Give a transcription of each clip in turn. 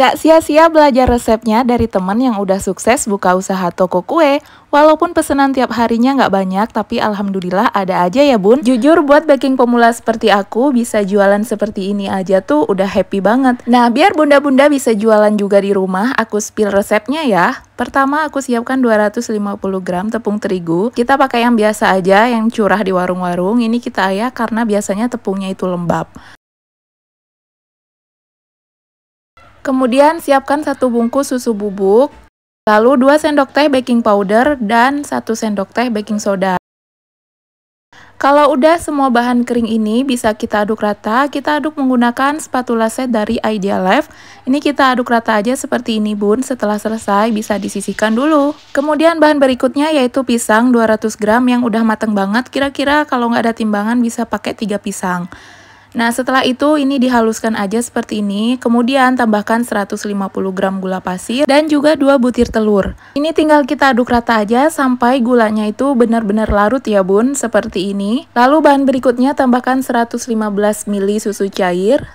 Gak sia-sia belajar resepnya dari teman yang udah sukses buka usaha toko kue. Walaupun pesanan tiap harinya nggak banyak, tapi alhamdulillah ada aja ya bun. Jujur buat baking pemula seperti aku, bisa jualan seperti ini aja tuh udah happy banget. Nah, biar bunda-bunda bisa jualan juga di rumah, aku spill resepnya ya. Pertama aku siapkan 250 gram tepung terigu. Kita pakai yang biasa aja, yang curah di warung-warung. Ini kita ayak karena biasanya tepungnya itu lembab. Kemudian siapkan satu bungkus susu bubuk, lalu 2 sendok teh baking powder dan 1 sendok teh baking soda. Kalau udah semua bahan kering ini bisa kita aduk rata, kita aduk menggunakan spatula set dari Idea Life. Ini kita aduk rata aja seperti ini bun, setelah selesai bisa disisihkan dulu. Kemudian bahan berikutnya yaitu pisang 200 gram yang udah mateng banget, kira-kira kalau nggak ada timbangan bisa pakai 3 pisang. Nah, setelah itu ini dihaluskan aja seperti ini. Kemudian tambahkan 150 gram gula pasir dan juga 2 butir telur. Ini tinggal kita aduk rata aja sampai gulanya itu benar-benar larut ya, Bun, seperti ini. Lalu bahan berikutnya tambahkan 115 ml susu cair,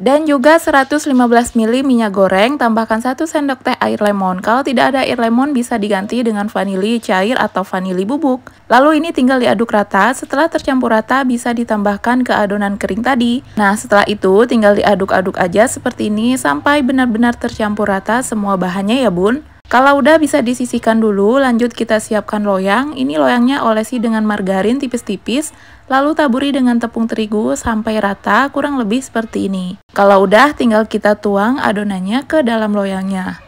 dan juga 115 ml minyak goreng, tambahkan 1 sendok teh air lemon. Kalau tidak ada air lemon bisa diganti dengan vanili cair atau vanili bubuk. Lalu ini tinggal diaduk rata, setelah tercampur rata bisa ditambahkan ke adonan kering tadi. Nah setelah itu tinggal diaduk-aduk aja seperti ini sampai benar-benar tercampur rata semua bahannya ya bun. Kalau udah bisa disisihkan dulu, lanjut kita siapkan loyang. Ini loyangnya olesi dengan margarin tipis-tipis, lalu taburi dengan tepung terigu sampai rata, kurang lebih seperti ini. Kalau udah, tinggal kita tuang adonannya ke dalam loyangnya.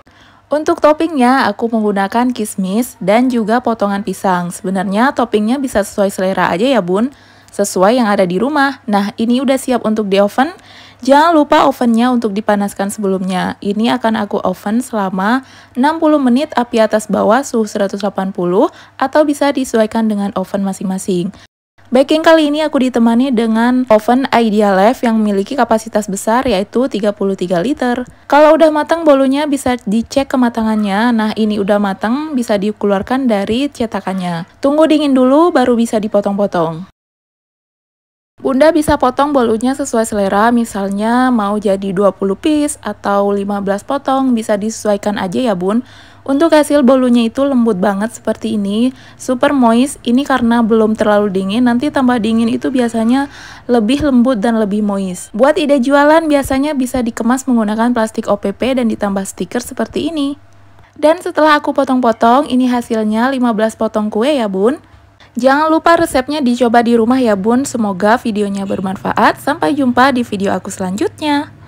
Untuk toppingnya, aku menggunakan kismis dan juga potongan pisang. Sebenarnya toppingnya bisa sesuai selera aja ya bun, sesuai yang ada di rumah. Nah, ini udah siap untuk di oven. Jangan lupa ovennya untuk dipanaskan sebelumnya. Ini akan aku oven selama 60 menit api atas bawah suhu 180 atau bisa disesuaikan dengan oven masing-masing. Baking kali ini aku ditemani dengan oven Idea Life yang memiliki kapasitas besar yaitu 33 liter. Kalau udah matang bolunya bisa dicek kematangannya. Nah, ini udah matang bisa dikeluarkan dari cetakannya. Tunggu dingin dulu baru bisa dipotong-potong. Bunda bisa potong bolunya sesuai selera, misalnya mau jadi 20 piece atau 15 potong, bisa disesuaikan aja ya bun. Untuk hasil bolunya itu lembut banget seperti ini, super moist, ini karena belum terlalu dingin, nanti tambah dingin itu biasanya lebih lembut dan lebih moist. Buat ide jualan biasanya bisa dikemas menggunakan plastik OPP dan ditambah stiker seperti ini. Dan setelah aku potong-potong, ini hasilnya 15 potong kue ya bun. Jangan lupa resepnya dicoba di rumah ya bun, semoga videonya bermanfaat. Sampai jumpa di video aku selanjutnya.